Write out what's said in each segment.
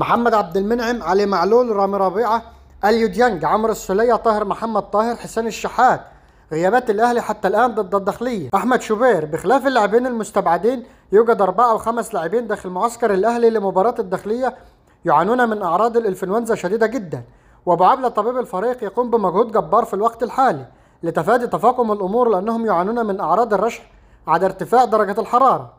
محمد عبد المنعم علي معلول رامي ربيعه اليو ديانج عمرو السوليه طاهر محمد طاهر حسين الشحات غيابات الاهلي حتى الان ضد الداخليه احمد شوبير بخلاف اللاعبين المستبعدين يوجد اربعه او خمس لاعبين داخل معسكر الاهلي لمباراه الداخليه يعانون من اعراض الانفلونزا شديده جدا وابو عبله طبيب الفريق يقوم بمجهود جبار في الوقت الحالي لتفادي تفاقم الامور لانهم يعانون من اعراض الرشح على ارتفاع درجه الحراره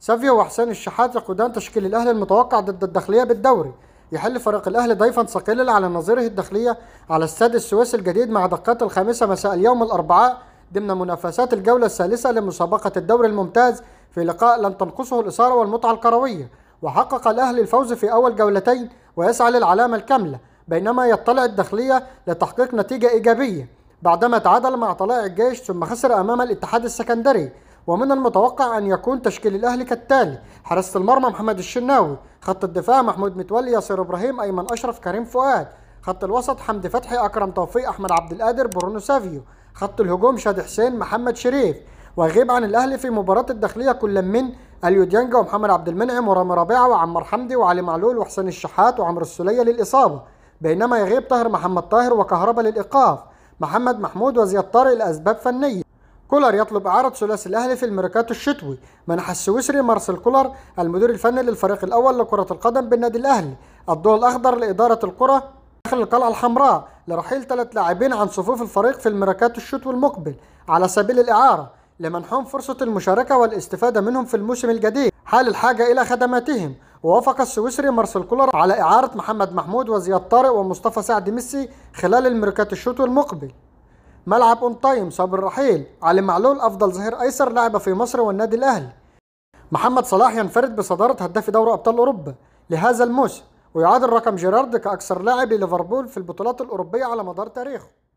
سافيا وحسين الشحات يقودان تشكيل الأهلي المتوقع ضد الداخلية بالدوري يحل فريق الأهلي ضيفا ثقيلا على نظيره الداخلية على استاد السويس الجديد مع دقات الخامسة مساء اليوم الأربعاء ضمن منافسات الجولة الثالثة لمسابقة الدوري الممتاز في لقاء لن تنقصه الإثارة والمتعة الكروية وحقق الأهلي الفوز في أول جولتين ويسعى للعلامة الكاملة بينما يطلع الداخلية لتحقيق نتيجة إيجابية بعدما تعادل مع طلائع الجيش ثم خسر أمام الاتحاد السكندري ومن المتوقع أن يكون تشكيل الأهلي كالتالي حراسة المرمى محمد الشناوي خط الدفاع محمود متولي ياسر إبراهيم أيمن أشرف كريم فؤاد خط الوسط حمدي فتحي أكرم توفيق أحمد عبد القادر برونو سافيو خط الهجوم شادي حسين محمد شريف ويغيب عن الأهلي في مباراة الداخلية كل من اليو ديانجا ومحمد عبد المنعم ورامي ربيعة وعمر حمدي وعلي معلول وحسين الشحات وعمرو السلية للإصابة بينما يغيب طاهر محمد طاهر وكهربا للإيقاف محمد محمود وزياد طارق لأسباب فنية كولر يطلب إعارة ثلاثي الأهلي في الميركاتو الشتوي منح السويسري مارسيل كولر المدير الفني للفريق الأول لكرة القدم بالنادي الأهلي الضوء الأخضر لإدارة الكرة داخل القلعة الحمراء لرحيل ثلاث لاعبين عن صفوف الفريق في الميركاتو الشتوي المقبل على سبيل الإعارة لمنحهم فرصة المشاركة والاستفادة منهم في الموسم الجديد حال الحاجة إلى خدماتهم ووافق السويسري مارسيل كولر على إعارة محمد محمود وزياد طارق ومصطفى سعد ميسي خلال الميركاتو الشتوي المقبل ملعب اون تايم صاب الرحيل علي معلول افضل ظهير ايسر لعب في مصر والنادي الاهلي محمد صلاح ينفرد بصداره هداف دوري ابطال اوروبا لهذا الموسم ويعادل رقم جيرارد كاكثر لاعب لليفربول في البطولات الاوروبيه على مدار تاريخه